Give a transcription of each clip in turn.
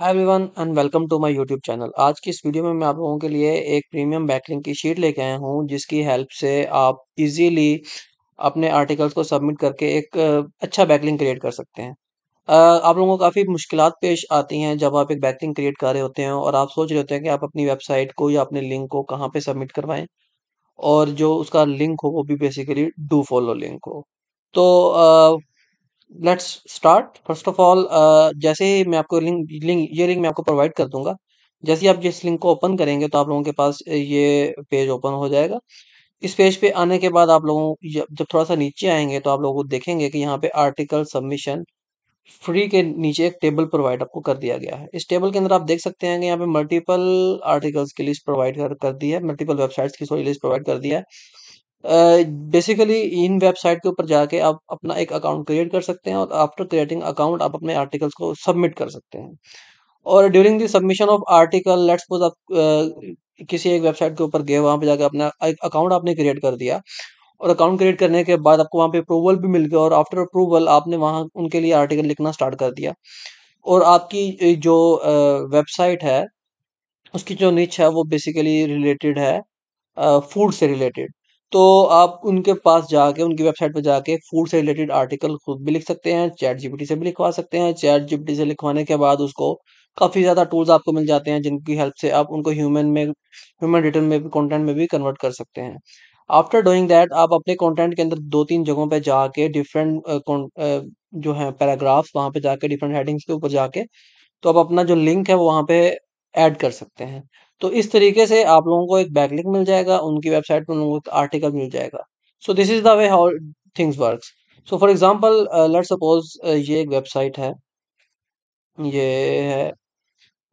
hi everyone and welcome to my YouTube channel आज की इस वीडियो में मैं आप लोगों के लिए एक प्रीमियम बैकलिंक की शीट लेके आया हूँ जिसकी हेल्प से आप इजीली अपने आर्टिकल्स को सबमिट करके एक अच्छा बैकलिंक क्रिएट कर सकते हैं आप लोगों को काफ़ी मुश्किल पेश आती हैं जब आप एक बैकलिंक क्रिएट कर रहे होते हैं और आप सोच रहे होते हैं कि आप अपनी वेबसाइट को या अपने लिंक को कहाँ पर सबमिट करवाएँ और जो उसका लिंक हो वो भी बेसिकली डू फॉलो लिंक हो तो let's start first of all जैसे ही मैं आपको लिंक लिंक ये लिंक मैं आपको प्रोवाइड कर दूंगा जैसे ही आप जिस लिंक को ओपन करेंगे तो आप लोगों के पास uh, ये पेज ओपन हो जाएगा इस पेज पे आने के बाद आप लोगों जब थोड़ा सा नीचे आएंगे तो आप लोग देखेंगे कि यहाँ पे आर्टिकल सबमिशन फ्री के नीचे एक टेबल प्रोवाइड आपको कर दिया गया है इस टेबल के अंदर आप देख सकते हैं कि यहाँ पे मल्टीपल आर्टिकल्स की लिस्ट प्रोवाइड कर, कर दी है मल्टीपल वेबसाइट्स की सॉरी लिस्ट प्रोवाइड कर दिया है बेसिकली इन वेबसाइट के ऊपर जाके आप अपना एक अकाउंट क्रिएट कर सकते हैं और आफ्टर क्रिएटिंग अकाउंट आप अपने आर्टिकल्स को सबमिट कर सकते हैं और during the submission of article let's suppose आप uh, किसी एक वेबसाइट के ऊपर गए वहाँ पे जाके अपना एक अकाउंट आपने क्रिएट कर दिया और अकाउंट क्रिएट करने के बाद आपको वहाँ पे अप्रूवल भी मिल गया और आफ्टर अप्रूवल आपने वहाँ उनके लिए आर्टिकल लिखना स्टार्ट कर दिया और आपकी जो वेबसाइट uh, है उसकी जो निच है वो बेसिकली रिलेटेड है फूड uh, से रिलेटेड तो आप उनके पास जाके उनकी वेबसाइट पर जाके फूड से रिलेटेड आर्टिकल खुद भी लिख सकते हैं चैट जीपीटी से भी लिखवा सकते हैं चैट जीपीटी से लिखवाने के बाद उसको काफ़ी ज़्यादा टूल्स आपको मिल जाते हैं जिनकी हेल्प से आप उनको ह्यूमन में ह्यूमन रिटर्न में भी कॉन्टेंट में भी कन्वर्ट कर सकते हैं आफ्टर डूइंग दैट आप अपने कंटेंट के अंदर दो तीन जगहों पर जाके डिफरेंट जो है पैराग्राफ्स वहाँ पे जाके डिफरेंट हेडिंग्स के ऊपर जाके तो आप अपना जो लिंक है वो वहाँ पे ऐड कर सकते हैं तो इस तरीके से आप लोगों को एक बैकलिंग मिल जाएगा उनकी वेबसाइट पर उन लोगों को आर्टिकल मिल जाएगा so this is the way how things work so for example let suppose ये एक वेबसाइट है ये है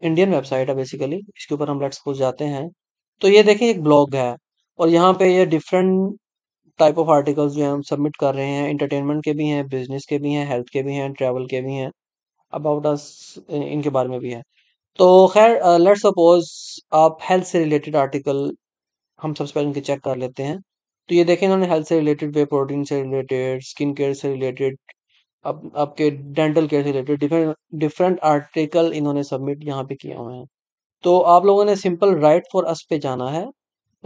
इंडियन वेबसाइट है बेसिकली इसके ऊपर हम लेट सपोज जाते हैं तो ये देखें एक ब्लॉग है और यहाँ पे ये डिफरेंट टाइप ऑफ आर्टिकल्स जो है हम सबमिट कर रहे हैं इंटरटेनमेंट के भी हैं बिजनेस के भी हैं हेल्थ के भी हैं ट्रैवल के भी हैं अबाउट अस uh, इनके बारे में भी है तो खैर लेट सपोज आप हेल्थ से रिलेटेड आर्टिकल हम सबसे पहले इनके चेक कर लेते हैं तो ये देखें इन्होंने हेल्थ से रिलेटेड वे प्रोटीन से रिलेटेड स्किन केयर से रिलेटेड आप, आपके डेंटल केयर से रिलेटेड डिफरेंट डिफरेंट आर्टिकल इन्होंने सबमिट यहाँ पे किए हुए हैं तो आप लोगों ने सिंपल राइट फॉर अस पे जाना है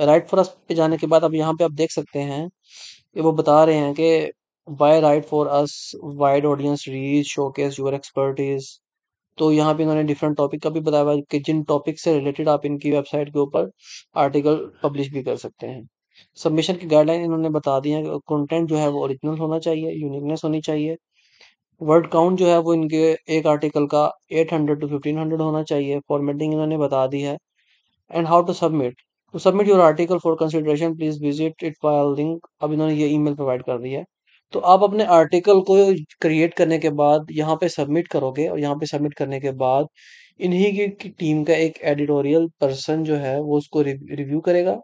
राइट फॉर अस पे जाने के बाद अब यहाँ पे आप देख सकते हैं कि वो बता रहे हैं कि why write for us wide audience reach showcase your expertise तो यहाँ पे इन्होंने डिफरेंट टॉपिक का भी बताया कि जिन टॉपिक से रिलेटेड आप इनकी वेबसाइट के ऊपर आर्टिकल पब्लिश भी कर सकते हैं सबमिशन की गाइडलाइन इन्होंने बता दी है कंटेंट जो है वो ओरिजिनल होना चाहिए यूनिकनेस होनी चाहिए वर्ड काउंट जो है वो इनके एक आर्टिकल का 800 टू 1500 होना चाहिए फॉर्मेटिंग इन्होंने बता दी है and how to submit to submit your article for consideration please visit it why link अब इन्होंने ये ईमेल प्रोवाइड कर दी है तो आप अपने आर्टिकल को क्रिएट करने के बाद यहाँ पे सबमिट करोगे और यहाँ पे सबमिट करने के बाद इन्हीं की, टीम का एक एडिटोरियल पर्सन जो है वो उसको रिव्यू करेगा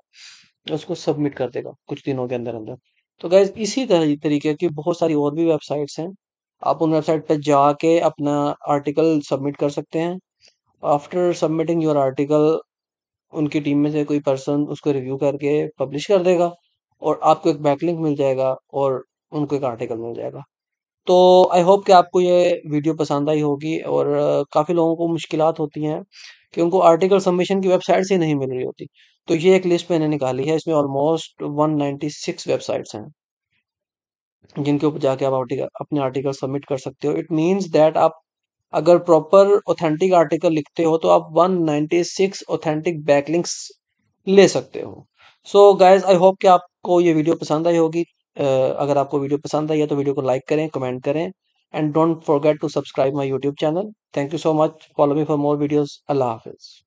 उसको सबमिट कर देगा कुछ दिनों के अंदर अंदर तो गैज इसी तरह तरीके की बहुत सारी और भी वेबसाइट्स हैं आप उन वेबसाइट पर जाके अपना आर्टिकल सबमिट कर सकते हैं आफ्टर सबमिटिंग योर आर्टिकल उनकी टीम में से कोई पर्सन उसको रिव्यू करके पब्लिश कर देगा और आपको एक बैकलिंक मिल जाएगा और उनको एक आर्टिकल मिल जाएगा तो आई होप कि आपको ये वीडियो पसंद आई होगी और काफ़ी लोगों को मुश्किल होती हैं कि उनको आर्टिकल सबमिशन की वेबसाइट से नहीं मिल रही होती तो ये एक लिस्ट मैंने निकाली है इसमें ऑलमोस्ट 196 वेबसाइट्स हैं जिनके ऊपर जाके आप आर्टिकल अपने आर्टिकल सबमिट कर सकते हो इट मीन्स दैट आप अगर प्रॉपर ऑथेंटिक आर्टिकल लिखते हो तो आप 196 ऑथेंटिक बैकलिंक्स ले सकते हो सो गाइज आई होप कि आपको ये वीडियो पसंद आई होगी अगर आपको वीडियो पसंद आई है तो वीडियो को लाइक करें कमेंट करें and don't forget to subscribe my YouTube channel thank you so much follow me for more videos अल्लाह हाफिज़